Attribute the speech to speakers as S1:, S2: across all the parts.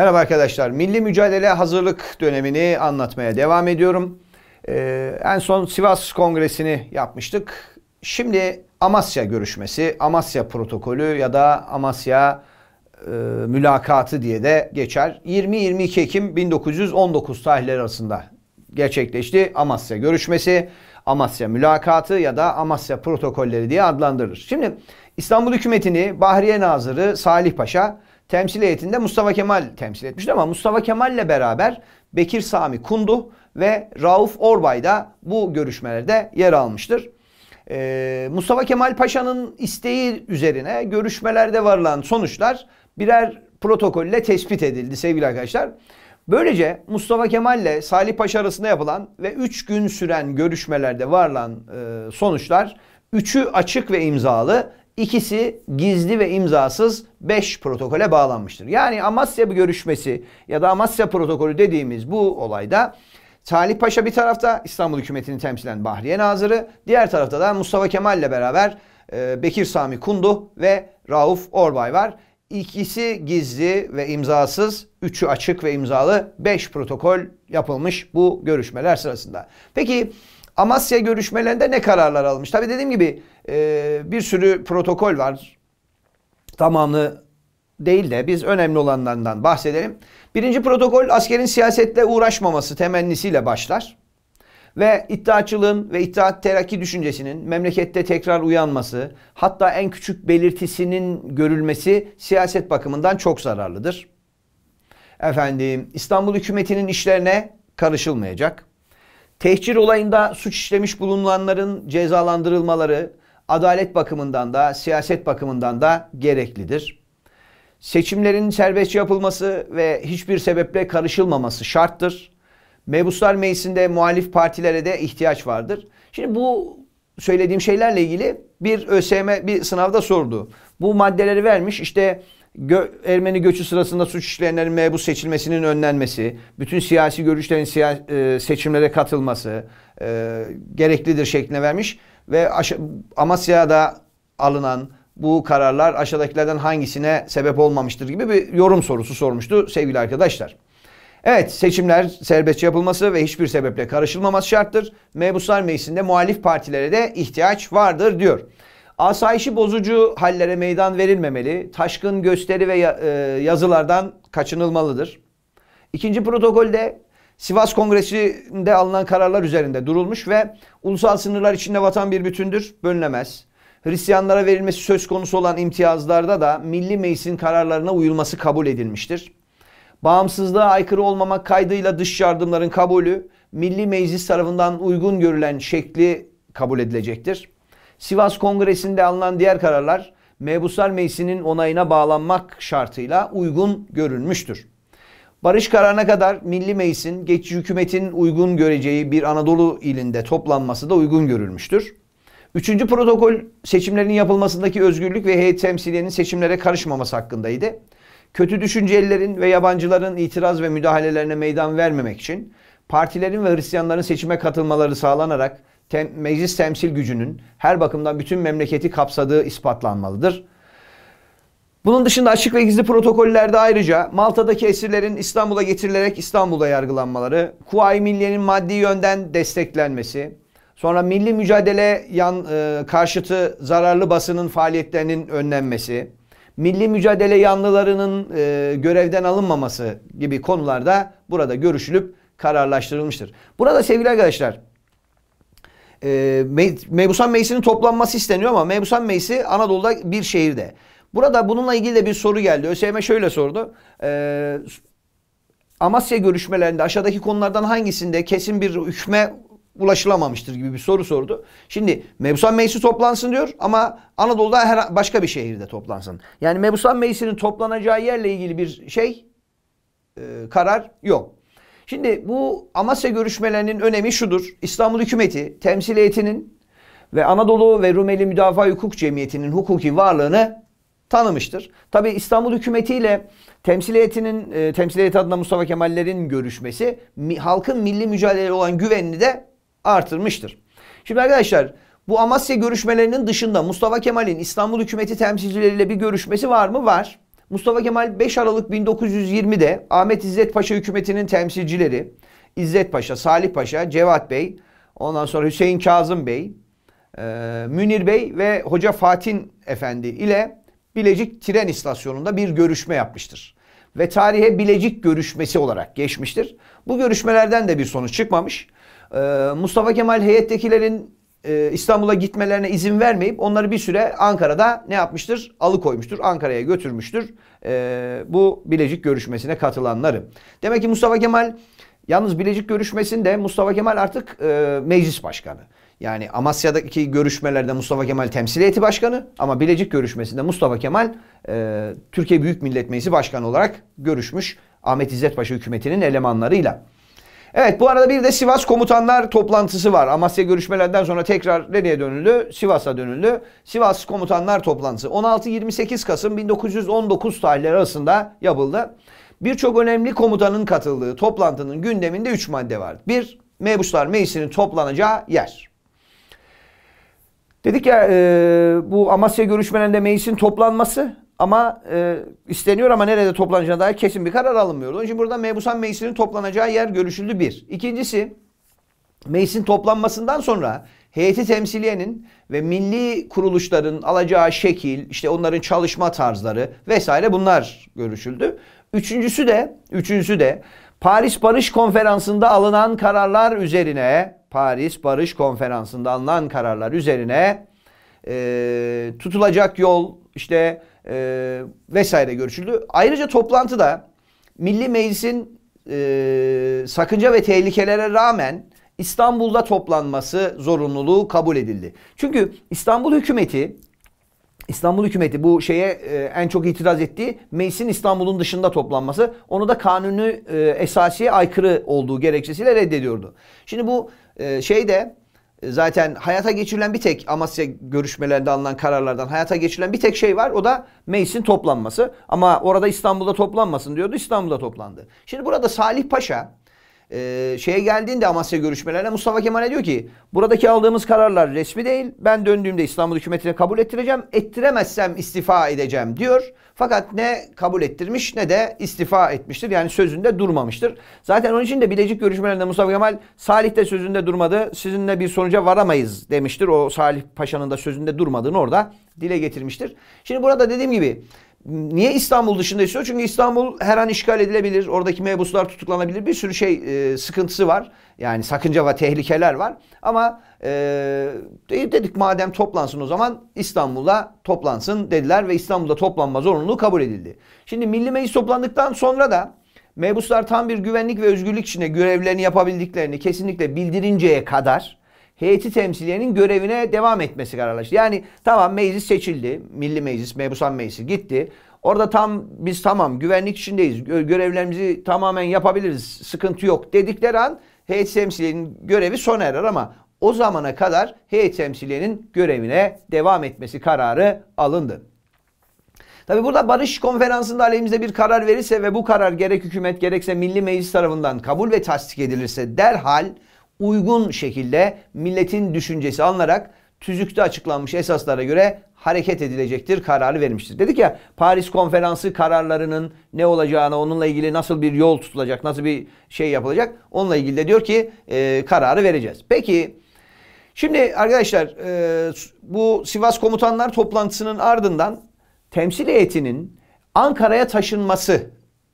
S1: Merhaba arkadaşlar. Milli mücadele hazırlık dönemini anlatmaya devam ediyorum. Ee, en son Sivas Kongresi'ni yapmıştık. Şimdi Amasya görüşmesi, Amasya protokolü ya da Amasya e, mülakatı diye de geçer. 20-22 Ekim 1919 tarihleri arasında gerçekleşti Amasya görüşmesi. Amasya mülakatı ya da Amasya protokolleri diye adlandırılır. Şimdi İstanbul hükümetini Bahriye Nazırı Salih Paşa temsil heyetinde Mustafa Kemal temsil etmişti ama Mustafa Kemal'le beraber Bekir Sami Kundu ve Rauf Orbay da bu görüşmelerde yer almıştır. Ee, Mustafa Kemal Paşa'nın isteği üzerine görüşmelerde varılan sonuçlar birer protokolle tespit edildi sevgili arkadaşlar. Böylece Mustafa Kemal ile Salih Paşa arasında yapılan ve 3 gün süren görüşmelerde varılan e, sonuçlar üçü açık ve imzalı İkisi gizli ve imzasız 5 protokole bağlanmıştır. Yani Amasya bir görüşmesi ya da Amasya protokolü dediğimiz bu olayda Talip Paşa bir tarafta İstanbul hükümetini temsilen Bahriye Nazırı, diğer tarafta da Mustafa Kemal ile beraber e, Bekir Sami Kundu ve Rauf Orbay var. İkisi gizli ve imzasız, üçü açık ve imzalı 5 protokol yapılmış bu görüşmeler sırasında. Peki Amasya görüşmelerinde ne kararlar almış? Tabi dediğim gibi e, bir sürü protokol var. tamamı değil de biz önemli olanlardan bahsedelim. Birinci protokol askerin siyasetle uğraşmaması temennisiyle başlar. Ve iddiaçılığın ve iddiat terakki düşüncesinin memlekette tekrar uyanması hatta en küçük belirtisinin görülmesi siyaset bakımından çok zararlıdır. Efendim İstanbul hükümetinin işlerine karışılmayacak. Tehcir olayında suç işlemiş bulunanların cezalandırılmaları adalet bakımından da siyaset bakımından da gereklidir. Seçimlerin serbestçe yapılması ve hiçbir sebeple karışılmaması şarttır. Mebuslar Meclisi'nde muhalif partilere de ihtiyaç vardır. Şimdi bu söylediğim şeylerle ilgili bir ÖSYM bir sınavda sordu. Bu maddeleri vermiş işte gö Ermeni göçü sırasında suç işleyenlerin mebus seçilmesinin önlenmesi, bütün siyasi görüşlerin siya e, seçimlere katılması e, gereklidir şeklinde vermiş ve Amasya'da alınan bu kararlar aşağıdakilerden hangisine sebep olmamıştır gibi bir yorum sorusu sormuştu sevgili arkadaşlar. Evet seçimler serbestçe yapılması ve hiçbir sebeple karışılmaması şarttır. Mebuslar Meclisi'nde muhalif partilere de ihtiyaç vardır diyor. Asayişi bozucu hallere meydan verilmemeli. Taşkın gösteri ve e, yazılardan kaçınılmalıdır. İkinci protokolde Sivas Kongresi'nde alınan kararlar üzerinde durulmuş ve ulusal sınırlar içinde vatan bir bütündür, bölünemez. Hristiyanlara verilmesi söz konusu olan imtiyazlarda da Milli Meclis'in kararlarına uyulması kabul edilmiştir. Bağımsızlığa aykırı olmamak kaydıyla dış yardımların kabulü Milli Meclis tarafından uygun görülen şekli kabul edilecektir. Sivas Kongresi'nde alınan diğer kararlar Mebuslar Meclisi'nin onayına bağlanmak şartıyla uygun görülmüştür. Barış kararına kadar Milli Meclis'in geçici hükümetin uygun göreceği bir Anadolu ilinde toplanması da uygun görülmüştür. Üçüncü protokol seçimlerin yapılmasındaki özgürlük ve heyet temsiliyenin seçimlere karışmaması hakkındaydı. Kötü düşüncelilerin ve yabancıların itiraz ve müdahalelerine meydan vermemek için partilerin ve Hristiyanların seçime katılmaları sağlanarak tem, meclis temsil gücünün her bakımdan bütün memleketi kapsadığı ispatlanmalıdır. Bunun dışında açık ve gizli protokollerde ayrıca Malta'daki esirlerin İstanbul'a getirilerek İstanbul'da yargılanmaları, Kuvayi Milliye'nin maddi yönden desteklenmesi, sonra milli mücadele yan, e, karşıtı zararlı basının faaliyetlerinin önlenmesi, milli mücadele yanlılarının e, görevden alınmaması gibi konularda burada görüşülüp kararlaştırılmıştır. Burada sevgili arkadaşlar e, Me Mebusan Meclisi'nin toplanması isteniyor ama Mebusan Meclisi Anadolu'da bir şehirde. Burada bununla ilgili de bir soru geldi. ÖSYM şöyle sordu. E, Amasya görüşmelerinde aşağıdaki konulardan hangisinde kesin bir hükme ulaşılamamıştır gibi bir soru sordu. Şimdi Mebusan Meclisi toplansın diyor ama Anadolu'da her başka bir şehirde toplansın. Yani Mebusan Meclisi'nin toplanacağı yerle ilgili bir şey e, karar yok. Şimdi bu Amasya görüşmelerinin önemi şudur. İstanbul hükümeti temsil heyetinin ve Anadolu ve Rumeli Müdafaa Hukuk Cemiyeti'nin hukuki varlığını tanımıştır. Tabi İstanbul hükümetiyle temsil heyetinin, e, temsil heyeti adına Mustafa Kemal'lerin görüşmesi mi, halkın milli mücadeleye olan güvenini de artırmıştır. Şimdi arkadaşlar bu Amasya görüşmelerinin dışında Mustafa Kemal'in İstanbul hükümeti temsilcileriyle bir görüşmesi var mı? Var. Mustafa Kemal 5 Aralık 1920'de Ahmet İzzet Paşa hükümetinin temsilcileri İzzet Paşa, Salih Paşa, Cevat Bey, ondan sonra Hüseyin Kazım Bey, e, Münir Bey ve Hoca Fatin Efendi ile Bilecik tren istasyonunda bir görüşme yapmıştır. Ve tarihe Bilecik görüşmesi olarak geçmiştir. Bu görüşmelerden de bir sonuç çıkmamış. E, Mustafa Kemal heyettekilerin e, İstanbul'a gitmelerine izin vermeyip onları bir süre Ankara'da ne yapmıştır? Alıkoymuştur. Ankara'ya götürmüştür. E, bu Bilecik görüşmesine katılanları. Demek ki Mustafa Kemal yalnız Bilecik görüşmesinde Mustafa Kemal artık e, meclis başkanı. Yani Amasya'daki görüşmelerde Mustafa Kemal temsiliyeti başkanı ama Bilecik görüşmesinde Mustafa Kemal Türkiye Büyük Millet Meclisi Başkanı olarak görüşmüş Ahmet İzzet Paşa hükümetinin elemanlarıyla. Evet bu arada bir de Sivas komutanlar toplantısı var. Amasya görüşmelerinden sonra tekrar nereye dönüldü? Sivas'a dönüldü. Sivas komutanlar toplantısı 16-28 Kasım 1919 tarihleri arasında yapıldı. Birçok önemli komutanın katıldığı toplantının gündeminde 3 madde var. 1. Mebuslar Meclisi'nin toplanacağı yer. Dedik ya e, bu Amasya görüşmelerinde meclisin toplanması ama e, isteniyor ama nerede toplanacağına dair kesin bir karar alınmıyor. Onun için burada mebusan meclisinin toplanacağı yer görüşüldü bir. İkincisi meclisin toplanmasından sonra heyeti temsiliyenin ve milli kuruluşların alacağı şekil, işte onların çalışma tarzları vesaire bunlar görüşüldü. Üçüncüsü de, üçüncüsü de Paris Barış Konferansı'nda alınan kararlar üzerine, Paris Barış Konferansı'nda alınan kararlar üzerine e, tutulacak yol, işte e, vesaire görüşüldü. Ayrıca toplantıda Milli Meclis'in e, sakınca ve tehlikelere rağmen İstanbul'da toplanması zorunluluğu kabul edildi. Çünkü İstanbul hükümeti İstanbul hükümeti bu şeye e, en çok itiraz ettiği meclisin İstanbul'un dışında toplanması. Onu da kanunu e, esasiye aykırı olduğu gerekçesiyle reddediyordu. Şimdi bu e, şeyde zaten hayata geçirilen bir tek Amasya görüşmelerinde alınan kararlardan hayata geçirilen bir tek şey var. O da meclisin toplanması. Ama orada İstanbul'da toplanmasın diyordu. İstanbul'da toplandı. Şimdi burada Salih Paşa e, şeye geldiğinde Amasya görüşmelerine Mustafa Kemal'e diyor ki buradaki aldığımız kararlar resmi değil. Ben döndüğümde İstanbul hükümetine kabul ettireceğim. Ettiremezsem istifa edeceğim diyor. Fakat ne kabul ettirmiş ne de istifa etmiştir. Yani sözünde durmamıştır. Zaten onun için de Bilecik görüşmelerinde Mustafa Kemal Salih de sözünde durmadı. Sizinle bir sonuca varamayız demiştir. O Salih Paşa'nın da sözünde durmadığını orada dile getirmiştir. Şimdi burada dediğim gibi Niye İstanbul dışında istiyor? Çünkü İstanbul her an işgal edilebilir. Oradaki mebuslar tutuklanabilir. Bir sürü şey e, sıkıntısı var. Yani sakınca ve tehlikeler var. Ama e, dedik madem toplansın o zaman İstanbul'da toplansın dediler ve İstanbul'da toplanma zorunluluğu kabul edildi. Şimdi Milli Meclis toplandıktan sonra da mebuslar tam bir güvenlik ve özgürlük içinde görevlerini yapabildiklerini kesinlikle bildirinceye kadar heyeti temsiliyenin görevine devam etmesi kararlaştı. Yani tamam meclis seçildi. Milli Meclis, Mebusan Meclisi gitti. Orada tam biz tamam güvenlik içindeyiz. Görevlerimizi tamamen yapabiliriz. Sıkıntı yok dedikleri an heyet temsiliyenin görevi sona erer ama o zamana kadar heyet temsiliyenin görevine devam etmesi kararı alındı. Tabi burada barış konferansında aleyhimize bir karar verirse ve bu karar gerek hükümet gerekse milli meclis tarafından kabul ve tasdik edilirse derhal uygun şekilde milletin düşüncesi alınarak tüzükte açıklanmış esaslara göre hareket edilecektir kararı vermiştir. Dedik ya Paris konferansı kararlarının ne olacağına onunla ilgili nasıl bir yol tutulacak nasıl bir şey yapılacak onunla ilgili de diyor ki e, kararı vereceğiz. Peki şimdi arkadaşlar e, bu Sivas komutanlar toplantısının ardından temsil heyetinin Ankara'ya taşınması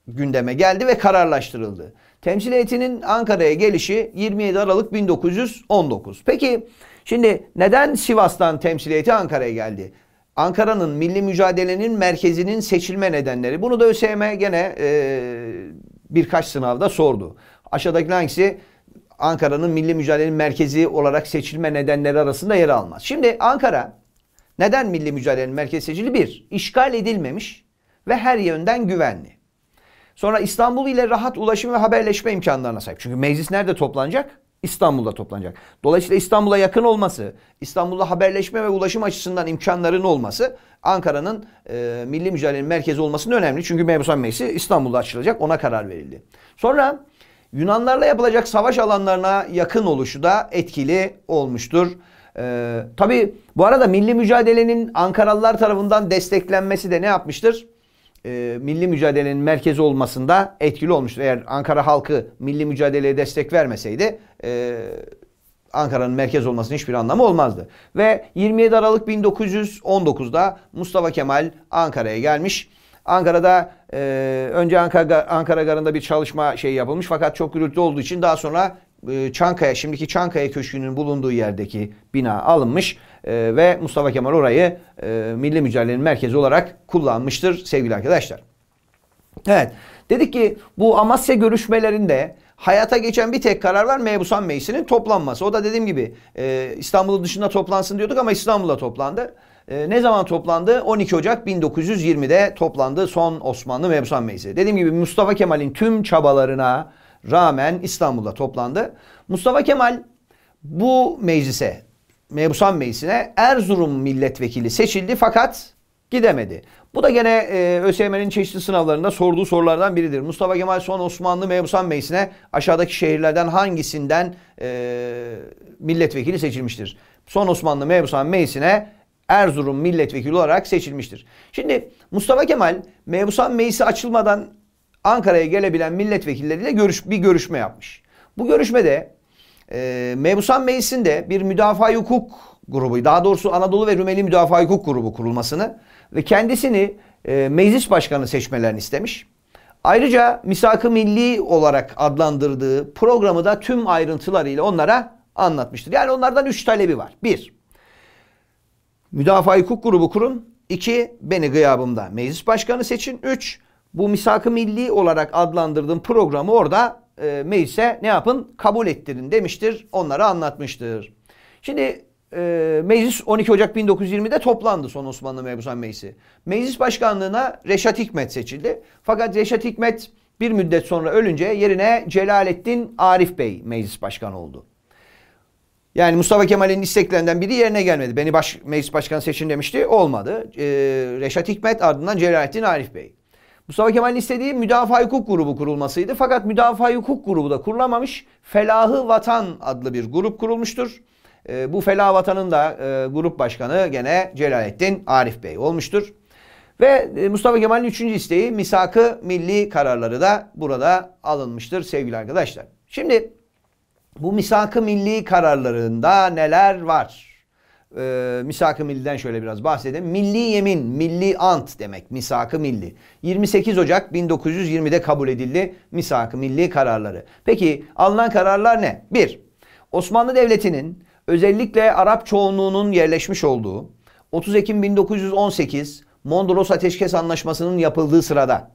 S1: gündeme geldi ve kararlaştırıldı. Temsil heyetinin Ankara'ya gelişi 27 Aralık 1919. Peki şimdi neden Sivas'tan temsil heyeti Ankara'ya geldi? Ankara'nın milli mücadelenin merkezinin seçilme nedenleri. Bunu da ÖSYM gene e, birkaç sınavda sordu. Aşağıdaki hangisi Ankara'nın milli mücadelenin merkezi olarak seçilme nedenleri arasında yer almaz. Şimdi Ankara neden milli mücadelenin merkezi seçili? Bir, işgal edilmemiş ve her yönden güvenli. Sonra İstanbul ile rahat ulaşım ve haberleşme imkanlarına sahip. Çünkü meclis nerede toplanacak? İstanbul'da toplanacak. Dolayısıyla İstanbul'a yakın olması, İstanbul'da haberleşme ve ulaşım açısından imkanların olması Ankara'nın e, milli mücadelenin merkezi olmasının önemli. Çünkü Mebusan Meclisi İstanbul'da açılacak ona karar verildi. Sonra Yunanlarla yapılacak savaş alanlarına yakın oluşu da etkili olmuştur. Ee, tabii bu arada milli mücadelenin Ankaralılar tarafından desteklenmesi de ne yapmıştır? E, milli mücadelenin merkezi olmasında etkili olmuştur. Eğer Ankara halkı milli mücadeleye destek vermeseydi e, Ankara'nın merkez olmasının hiçbir anlamı olmazdı. Ve 27 Aralık 1919'da Mustafa Kemal Ankara'ya gelmiş. Ankara'da e, önce Ankara, Ankara Garı'nda bir çalışma şey yapılmış fakat çok gürültü olduğu için daha sonra e, Çankaya, şimdiki Çankaya Köşkü'nün bulunduğu yerdeki bina alınmış e, ve Mustafa Kemal orayı e, milli mücadelenin merkezi olarak kullanmıştır sevgili arkadaşlar. Evet, dedik ki bu Amasya görüşmelerinde hayata geçen bir tek karar var Mebusan Meclisi'nin toplanması. O da dediğim gibi İstanbul'un dışında toplansın diyorduk ama İstanbul'da toplandı. ne zaman toplandı? 12 Ocak 1920'de toplandı son Osmanlı Mebusan Meclisi. Dediğim gibi Mustafa Kemal'in tüm çabalarına rağmen İstanbul'da toplandı. Mustafa Kemal bu meclise, Mebusan Meclisi'ne Erzurum milletvekili seçildi fakat gidemedi. Bu da gene e, ÖSYM'nin çeşitli sınavlarında sorduğu sorulardan biridir. Mustafa Kemal son Osmanlı Mebusan Meclisi'ne aşağıdaki şehirlerden hangisinden e, milletvekili seçilmiştir? Son Osmanlı Mebusan Meclisi'ne Erzurum milletvekili olarak seçilmiştir. Şimdi Mustafa Kemal Mebusan Meclisi açılmadan Ankara'ya gelebilen milletvekilleriyle görüş, bir görüşme yapmış. Bu görüşmede e, Mebusan Meclisi'nde bir müdafaa hukuk grubu, daha doğrusu Anadolu ve Rumeli Müdafaa Hukuk Grubu kurulmasını ve kendisini e, meclis başkanı seçmelerini istemiş. Ayrıca misak-ı milli olarak adlandırdığı programı da tüm ayrıntılarıyla onlara anlatmıştır. Yani onlardan üç talebi var. Bir, müdafaa hukuk grubu kurun. İki, beni gıyabımda meclis başkanı seçin. Üç, bu misak-ı milli olarak adlandırdığım programı orada e, meclise ne yapın? Kabul ettirin demiştir. Onlara anlatmıştır. Şimdi e, meclis 12 Ocak 1920'de toplandı son Osmanlı Mebusan Meclisi. Meclis başkanlığına Reşat Hikmet seçildi. Fakat Reşat Hikmet bir müddet sonra ölünce yerine Celalettin Arif Bey meclis başkanı oldu. Yani Mustafa Kemal'in isteklerinden biri yerine gelmedi. Beni baş, meclis başkanı seçin demişti. Olmadı. Ee, Reşat Hikmet ardından Celalettin Arif Bey. Mustafa Kemal'in istediği müdafaa hukuk grubu kurulmasıydı. Fakat müdafaa hukuk grubu da kurulamamış. Felahı Vatan adlı bir grup kurulmuştur. E, bu Felah Vatan'ın da e, grup başkanı gene Celalettin Arif Bey olmuştur. Ve e, Mustafa Kemal'in üçüncü isteği misakı milli kararları da burada alınmıştır sevgili arkadaşlar. Şimdi bu misakı milli kararlarında neler var? e, misak-ı milliden şöyle biraz bahsedelim. Milli yemin, milli ant demek misak-ı milli. 28 Ocak 1920'de kabul edildi misak-ı milli kararları. Peki alınan kararlar ne? 1. Osmanlı Devleti'nin özellikle Arap çoğunluğunun yerleşmiş olduğu 30 Ekim 1918 Mondros Ateşkes Anlaşması'nın yapıldığı sırada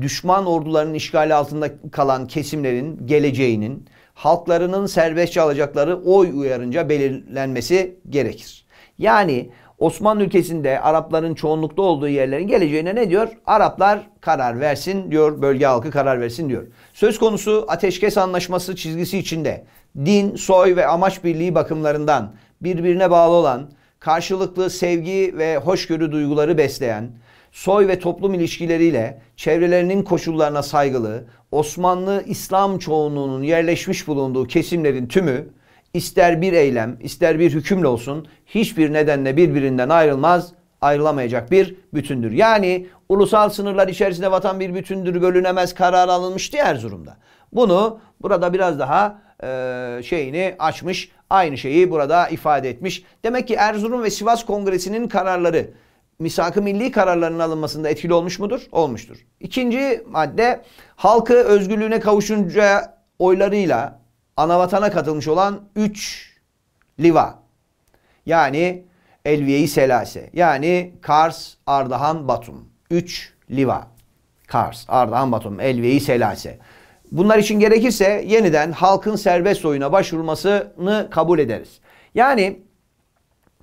S1: düşman ordularının işgali altında kalan kesimlerin geleceğinin halklarının serbestçe alacakları oy uyarınca belirlenmesi gerekir. Yani Osmanlı ülkesinde Arapların çoğunlukta olduğu yerlerin geleceğine ne diyor? Araplar karar versin diyor, bölge halkı karar versin diyor. Söz konusu ateşkes anlaşması çizgisi içinde din, soy ve amaç birliği bakımlarından birbirine bağlı olan, karşılıklı sevgi ve hoşgörü duyguları besleyen, soy ve toplum ilişkileriyle çevrelerinin koşullarına saygılı Osmanlı İslam çoğunluğunun yerleşmiş bulunduğu kesimlerin tümü ister bir eylem ister bir hükümle olsun hiçbir nedenle birbirinden ayrılmaz ayrılamayacak bir bütündür. Yani ulusal sınırlar içerisinde vatan bir bütündür bölünemez karar alınmıştı Erzurum'da. Bunu burada biraz daha e, şeyini açmış aynı şeyi burada ifade etmiş. Demek ki Erzurum ve Sivas Kongresi'nin kararları misak-ı milli kararlarının alınmasında etkili olmuş mudur? Olmuştur. İkinci madde halkı özgürlüğüne kavuşunca oylarıyla anavatana katılmış olan 3 liva yani Elviye-i Selase yani Kars, Ardahan, Batum 3 liva. Kars, Ardahan, Batum, Elviye-i Selase. Bunlar için gerekirse yeniden halkın serbest oyuna başvurmasını kabul ederiz. Yani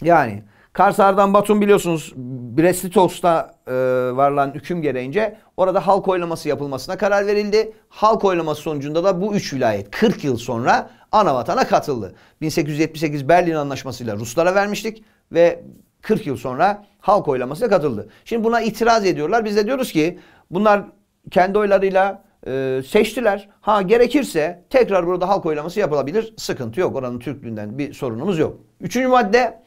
S1: yani Karsar'dan Batum biliyorsunuz Brestitos'ta e, varılan hüküm gereğince orada halk oylaması yapılmasına karar verildi. Halk oylaması sonucunda da bu üç vilayet 40 yıl sonra anavatana katıldı. 1878 Berlin Anlaşması'yla Ruslara vermiştik ve 40 yıl sonra halk oylamasına katıldı. Şimdi buna itiraz ediyorlar. Biz de diyoruz ki bunlar kendi oylarıyla e, seçtiler. Ha gerekirse tekrar burada halk oylaması yapılabilir. Sıkıntı yok. Oranın Türklüğünden bir sorunumuz yok. Üçüncü madde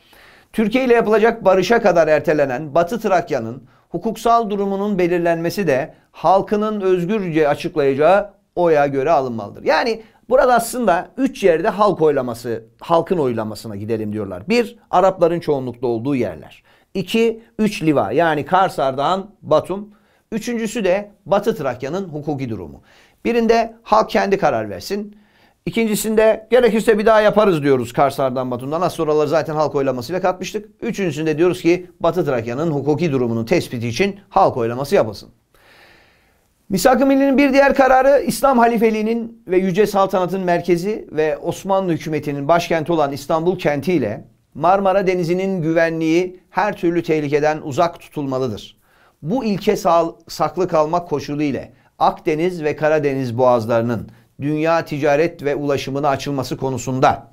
S1: Türkiye ile yapılacak barışa kadar ertelenen Batı Trakya'nın hukuksal durumunun belirlenmesi de halkının özgürce açıklayacağı oya göre alınmalıdır. Yani burada aslında üç yerde halk oylaması, halkın oylamasına gidelim diyorlar. Bir, Arapların çoğunlukta olduğu yerler. İki, üç liva yani Kars, Ardahan, Batum. Üçüncüsü de Batı Trakya'nın hukuki durumu. Birinde halk kendi karar versin. İkincisinde gerekirse bir daha yaparız diyoruz Karslardan Batum'dan. Az sonraları zaten halk oylamasıyla katmıştık. Üçüncüsünde diyoruz ki Batı Trakya'nın hukuki durumunun tespiti için halk oylaması yapasın. Misak-ı Milli'nin bir diğer kararı İslam halifeliğinin ve yüce saltanatın merkezi ve Osmanlı hükümetinin başkenti olan İstanbul kentiyle Marmara Denizi'nin güvenliği her türlü tehlikeden uzak tutulmalıdır. Bu ilke saklı kalmak koşulu ile Akdeniz ve Karadeniz boğazlarının dünya ticaret ve ulaşımına açılması konusunda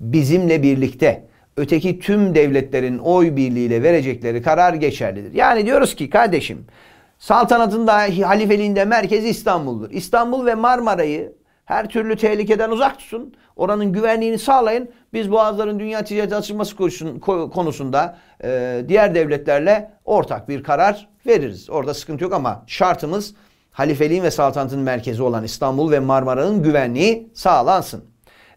S1: bizimle birlikte öteki tüm devletlerin oy birliğiyle verecekleri karar geçerlidir. Yani diyoruz ki kardeşim saltanatın da halifeliğinde merkezi İstanbul'dur. İstanbul ve Marmara'yı her türlü tehlikeden uzak tutun. Oranın güvenliğini sağlayın. Biz Boğazların dünya ticareti açılması konusunda e, diğer devletlerle ortak bir karar veririz. Orada sıkıntı yok ama şartımız halifeliğin ve saltanatın merkezi olan İstanbul ve Marmara'nın güvenliği sağlansın.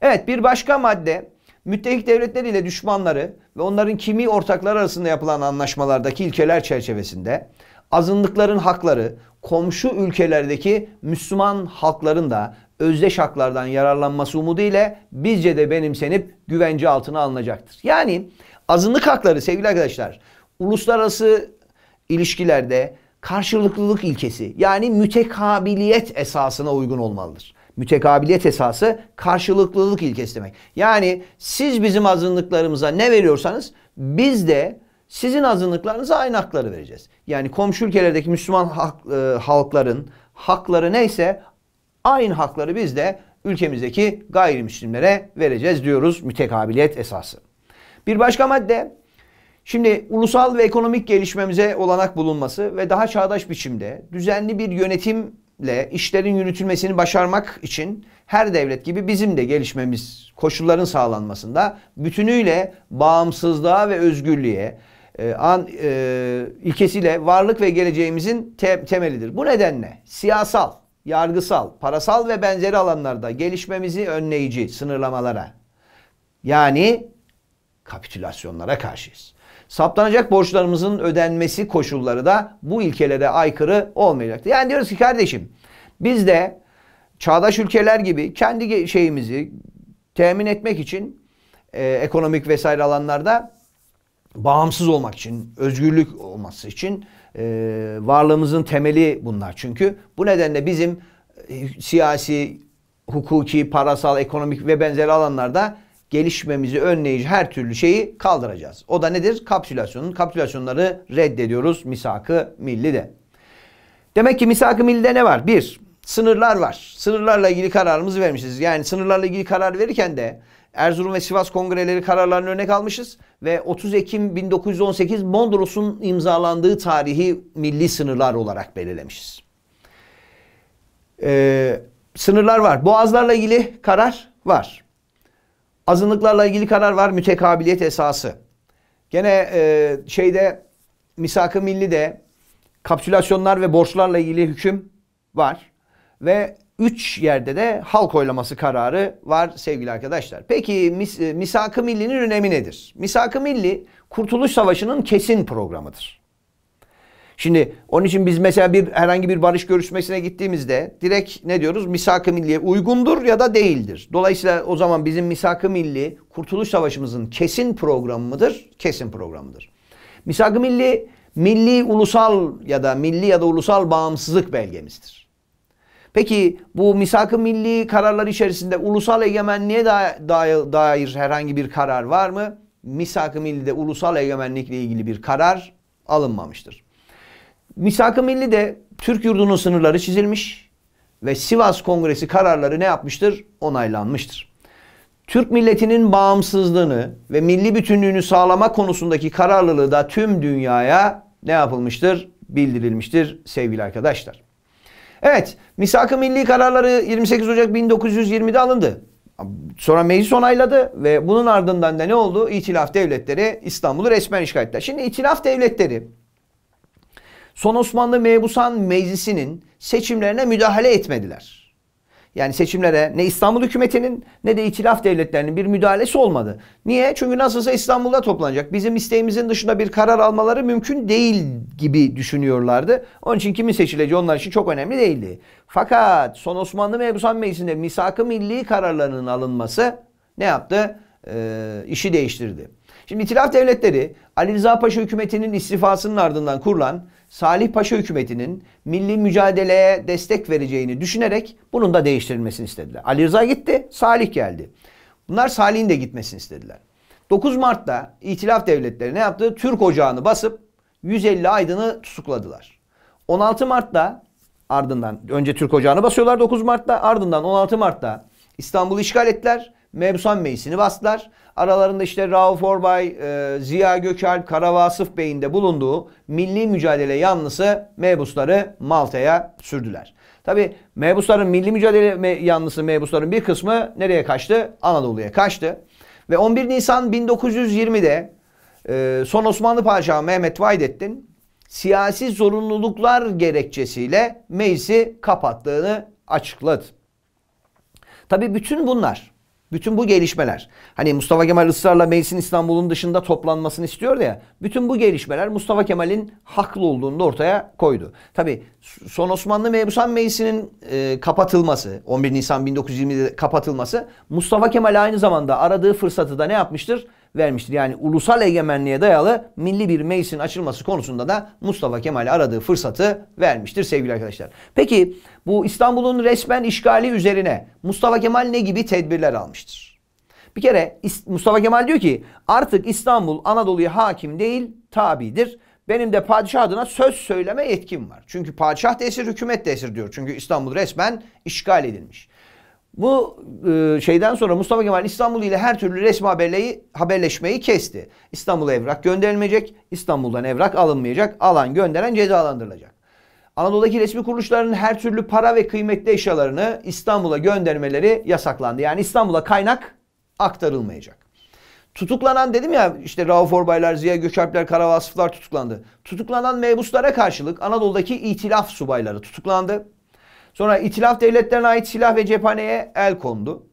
S1: Evet bir başka madde müttefik devletler ile düşmanları ve onların kimi ortaklar arasında yapılan anlaşmalardaki ilkeler çerçevesinde azınlıkların hakları komşu ülkelerdeki Müslüman halkların da özdeş haklardan yararlanması umudu ile bizce de benimsenip güvence altına alınacaktır. Yani azınlık hakları sevgili arkadaşlar uluslararası ilişkilerde karşılıklılık ilkesi yani mütekabiliyet esasına uygun olmalıdır. Mütekabiliyet esası karşılıklılık ilkesi demek. Yani siz bizim azınlıklarımıza ne veriyorsanız biz de sizin azınlıklarınıza aynı hakları vereceğiz. Yani komşu ülkelerdeki Müslüman hak, e, halkların hakları neyse aynı hakları biz de ülkemizdeki gayrimüslimlere vereceğiz diyoruz mütekabiliyet esası. Bir başka madde Şimdi ulusal ve ekonomik gelişmemize olanak bulunması ve daha çağdaş biçimde düzenli bir yönetimle işlerin yürütülmesini başarmak için her devlet gibi bizim de gelişmemiz, koşulların sağlanmasında bütünüyle bağımsızlığa ve özgürlüğe, e, an, e, ilkesiyle varlık ve geleceğimizin te temelidir. Bu nedenle siyasal, yargısal, parasal ve benzeri alanlarda gelişmemizi önleyici sınırlamalara yani kapitülasyonlara karşıyız. Saptanacak borçlarımızın ödenmesi koşulları da bu ilkelere aykırı olmayacaktı. Yani diyoruz ki kardeşim biz de çağdaş ülkeler gibi kendi şeyimizi temin etmek için e, ekonomik vesaire alanlarda bağımsız olmak için, özgürlük olması için e, varlığımızın temeli bunlar. Çünkü bu nedenle bizim e, siyasi, hukuki, parasal, ekonomik ve benzeri alanlarda gelişmemizi önleyici her türlü şeyi kaldıracağız. O da nedir? Kapsülasyonun. Kapsülasyonları reddediyoruz misakı millide. Demek ki misak-ı millide ne var? Bir, sınırlar var. Sınırlarla ilgili kararımızı vermişiz. Yani sınırlarla ilgili karar verirken de Erzurum ve Sivas kongreleri kararlarını örnek almışız ve 30 Ekim 1918 Mondros'un imzalandığı tarihi milli sınırlar olarak belirlemişiz. Ee, sınırlar var. Boğazlarla ilgili karar var. Azınlıklarla ilgili karar var. Mütekabiliyet esası. Gene e, şeyde misak-ı milli de kapsülasyonlar ve borçlarla ilgili hüküm var. Ve üç yerde de halk oylaması kararı var sevgili arkadaşlar. Peki mis, e, misak-ı millinin önemi nedir? Misak-ı milli Kurtuluş Savaşı'nın kesin programıdır. Şimdi onun için biz mesela bir herhangi bir barış görüşmesine gittiğimizde direkt ne diyoruz? Misak-ı milliye uygundur ya da değildir. Dolayısıyla o zaman bizim misak-ı milli Kurtuluş Savaşımızın kesin programı mıdır? Kesin programıdır. Misak-ı milli milli ulusal ya da milli ya da ulusal bağımsızlık belgemizdir. Peki bu misak-ı milli kararlar içerisinde ulusal egemenliğe da, dair herhangi bir karar var mı? Misak-ı de ulusal egemenlikle ilgili bir karar alınmamıştır. Misak-ı de Türk yurdunun sınırları çizilmiş ve Sivas Kongresi kararları ne yapmıştır? Onaylanmıştır. Türk milletinin bağımsızlığını ve milli bütünlüğünü sağlama konusundaki kararlılığı da tüm dünyaya ne yapılmıştır? Bildirilmiştir sevgili arkadaşlar. Evet, Misak-ı Milli kararları 28 Ocak 1920'de alındı. Sonra meclis onayladı ve bunun ardından da ne oldu? İtilaf devletleri İstanbul'u resmen işgal ettiler. Şimdi itilaf devletleri Son Osmanlı Mebusan Meclisi'nin seçimlerine müdahale etmediler. Yani seçimlere ne İstanbul hükümetinin ne de itilaf devletlerinin bir müdahalesi olmadı. Niye? Çünkü nasılsa İstanbul'da toplanacak. Bizim isteğimizin dışında bir karar almaları mümkün değil gibi düşünüyorlardı. Onun için kimin seçileceği onlar için çok önemli değildi. Fakat son Osmanlı Mebusan Meclisi'nde misak-ı milli kararlarının alınması ne yaptı? Ee, işi değiştirdi. Şimdi itilaf devletleri Ali Rıza Paşa hükümetinin istifasının ardından kurulan Salih Paşa hükümetinin milli mücadeleye destek vereceğini düşünerek bunun da değiştirilmesini istediler. Ali Rıza gitti, Salih geldi. Bunlar Salih'in de gitmesini istediler. 9 Mart'ta İtilaf Devletleri ne yaptı? Türk Ocağı'nı basıp 150 aydını tutukladılar. 16 Mart'ta ardından önce Türk Ocağı'nı basıyorlar 9 Mart'ta ardından 16 Mart'ta İstanbul'u işgal ettiler. Mebusan Meclisi'ni bastılar. Aralarında işte Rauf Orbay, e, Ziya Gökalp, Kara Vasıf Bey'in de bulunduğu milli mücadele yanlısı mebusları Malta'ya sürdüler. Tabi mebusların milli mücadele yanlısı mebusların bir kısmı nereye kaçtı? Anadolu'ya kaçtı. Ve 11 Nisan 1920'de e, son Osmanlı Padişahı Mehmet Vahdettin siyasi zorunluluklar gerekçesiyle meclisi kapattığını açıkladı. Tabi bütün bunlar bütün bu gelişmeler. Hani Mustafa Kemal ısrarla meclisin İstanbul'un dışında toplanmasını istiyor ya. Bütün bu gelişmeler Mustafa Kemal'in haklı olduğunu da ortaya koydu. Tabi son Osmanlı Mebusan Meclisi'nin e, kapatılması, 11 Nisan 1920'de kapatılması Mustafa Kemal aynı zamanda aradığı fırsatı da ne yapmıştır? vermiştir. Yani ulusal egemenliğe dayalı milli bir meclisin açılması konusunda da Mustafa Kemal aradığı fırsatı vermiştir sevgili arkadaşlar. Peki bu İstanbul'un resmen işgali üzerine Mustafa Kemal ne gibi tedbirler almıştır? Bir kere Mustafa Kemal diyor ki artık İstanbul Anadolu'ya hakim değil tabidir. Benim de padişah adına söz söyleme yetkim var. Çünkü padişah da esir, hükümet de esir diyor. Çünkü İstanbul resmen işgal edilmiş. Bu e, şeyden sonra Mustafa Kemal İstanbul ile her türlü resmi haberleyi, haberleşmeyi kesti. İstanbul'a evrak gönderilmeyecek, İstanbul'dan evrak alınmayacak, alan gönderen cezalandırılacak. Anadolu'daki resmi kuruluşların her türlü para ve kıymetli eşyalarını İstanbul'a göndermeleri yasaklandı. Yani İstanbul'a kaynak aktarılmayacak. Tutuklanan dedim ya işte Rauf Orbaylar, Ziya Göçerpler, Karavasıflar tutuklandı. Tutuklanan mebuslara karşılık Anadolu'daki itilaf subayları tutuklandı. Sonra itilaf devletlerine ait silah ve cephaneye el kondu.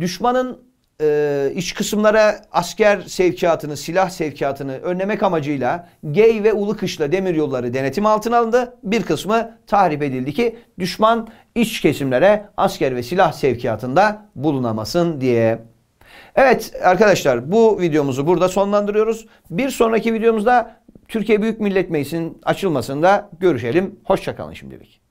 S1: Düşmanın e, iç kısımlara asker sevkiyatını, silah sevkiyatını önlemek amacıyla Gey ve ulu Ulukışla demiryolları denetim altına alındı. Bir kısmı tahrip edildi ki düşman iç kesimlere asker ve silah sevkiyatında bulunamasın diye. Evet arkadaşlar bu videomuzu burada sonlandırıyoruz. Bir sonraki videomuzda Türkiye Büyük Millet Meclisi'nin açılmasında görüşelim. Hoşçakalın şimdilik.